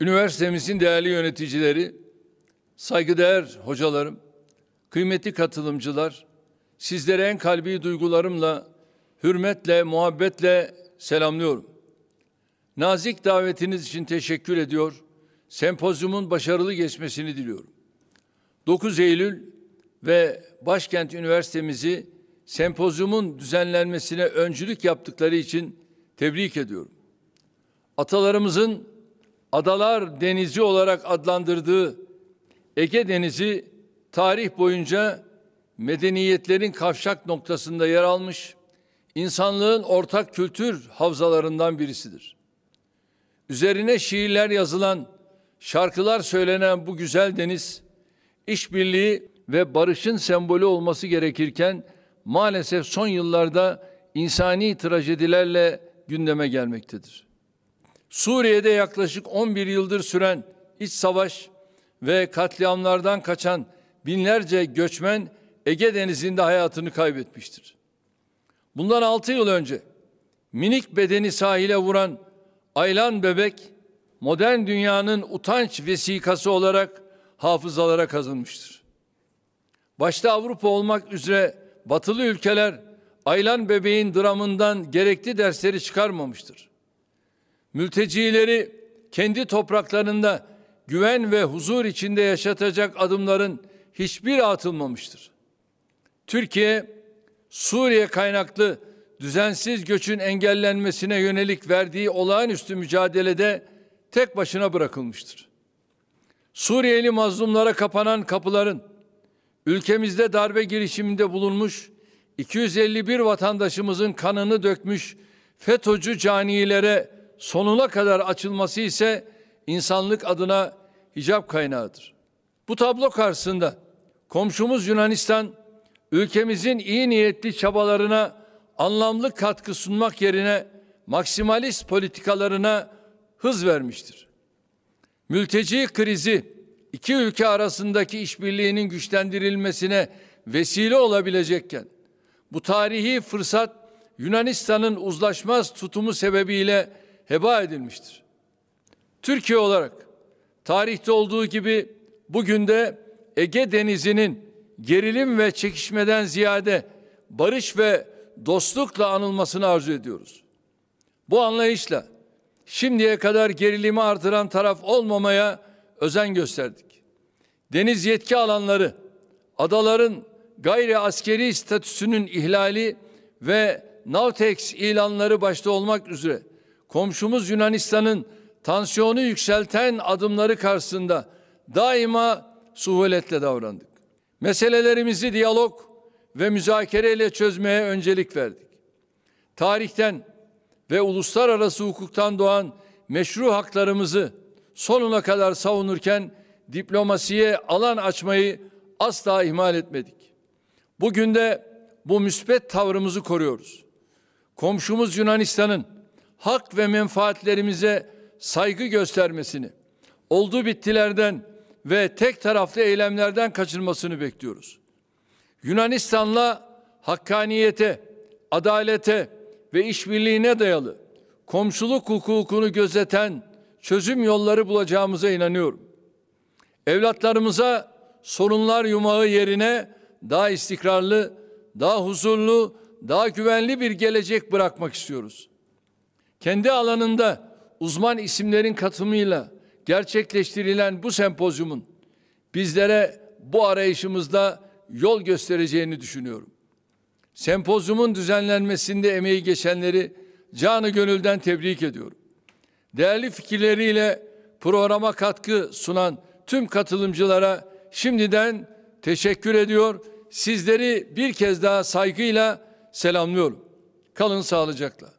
Üniversitemizin değerli yöneticileri, saygıdeğer hocalarım, kıymetli katılımcılar, sizlere en kalbi duygularımla, hürmetle, muhabbetle selamlıyorum. Nazik davetiniz için teşekkür ediyor, sempozyumun başarılı geçmesini diliyorum. 9 Eylül ve Başkent Üniversitemizi sempozyumun düzenlenmesine öncülük yaptıkları için tebrik ediyorum. Atalarımızın adalar denizi olarak adlandırdığı Ege Denizi tarih boyunca medeniyetlerin kavşak noktasında yer almış, insanlığın ortak kültür havzalarından birisidir. Üzerine şiirler yazılan, şarkılar söylenen bu güzel deniz, işbirliği ve barışın sembolü olması gerekirken maalesef son yıllarda insani trajedilerle gündeme gelmektedir. Suriye'de yaklaşık 11 yıldır süren iç savaş ve katliamlardan kaçan binlerce göçmen Ege Denizi'nde hayatını kaybetmiştir. Bundan 6 yıl önce minik bedeni sahile vuran Aylan Bebek modern dünyanın utanç vesikası olarak hafızalara kazınmıştır. Başta Avrupa olmak üzere batılı ülkeler Aylan Bebeğin dramından gerekli dersleri çıkarmamıştır mültecileri kendi topraklarında güven ve huzur içinde yaşatacak adımların hiçbir atılmamıştır. Türkiye, Suriye kaynaklı düzensiz göçün engellenmesine yönelik verdiği olağanüstü mücadelede tek başına bırakılmıştır. Suriyeli mazlumlara kapanan kapıların ülkemizde darbe girişiminde bulunmuş 251 vatandaşımızın kanını dökmüş FETÖ'cü canilere sonuna kadar açılması ise insanlık adına hicap kaynağıdır. Bu tablo karşısında komşumuz Yunanistan ülkemizin iyi niyetli çabalarına anlamlı katkı sunmak yerine maksimalist politikalarına hız vermiştir. Mülteci krizi iki ülke arasındaki işbirliğinin güçlendirilmesine vesile olabilecekken bu tarihi fırsat Yunanistan'ın uzlaşmaz tutumu sebebiyle heba edilmiştir. Türkiye olarak tarihte olduğu gibi bugün de Ege Denizi'nin gerilim ve çekişmeden ziyade barış ve dostlukla anılmasını arzu ediyoruz. Bu anlayışla şimdiye kadar gerilimi artıran taraf olmamaya özen gösterdik. Deniz yetki alanları, adaların gayri askeri statüsünün ihlali ve Navtex ilanları başta olmak üzere komşumuz Yunanistan'ın tansiyonu yükselten adımları karşısında daima suhuletle davrandık. Meselelerimizi diyalog ve müzakereyle çözmeye öncelik verdik. Tarihten ve uluslararası hukuktan doğan meşru haklarımızı sonuna kadar savunurken diplomasiye alan açmayı asla ihmal etmedik. Bugün de bu müspet tavrımızı koruyoruz. Komşumuz Yunanistan'ın hak ve menfaatlerimize saygı göstermesini, oldu bittilerden ve tek taraflı eylemlerden kaçınmasını bekliyoruz. Yunanistan'la hakkaniyete, adalete ve işbirliğine dayalı komşuluk hukukunu gözeten çözüm yolları bulacağımıza inanıyorum. Evlatlarımıza sorunlar yumağı yerine daha istikrarlı, daha huzurlu, daha güvenli bir gelecek bırakmak istiyoruz kendi alanında uzman isimlerin katımıyla gerçekleştirilen bu sempozyumun bizlere bu arayışımızda yol göstereceğini düşünüyorum. Sempozyumun düzenlenmesinde emeği geçenleri canı gönülden tebrik ediyorum. Değerli fikirleriyle programa katkı sunan tüm katılımcılara şimdiden teşekkür ediyor. Sizleri bir kez daha saygıyla selamlıyorum. Kalın sağlıcakla.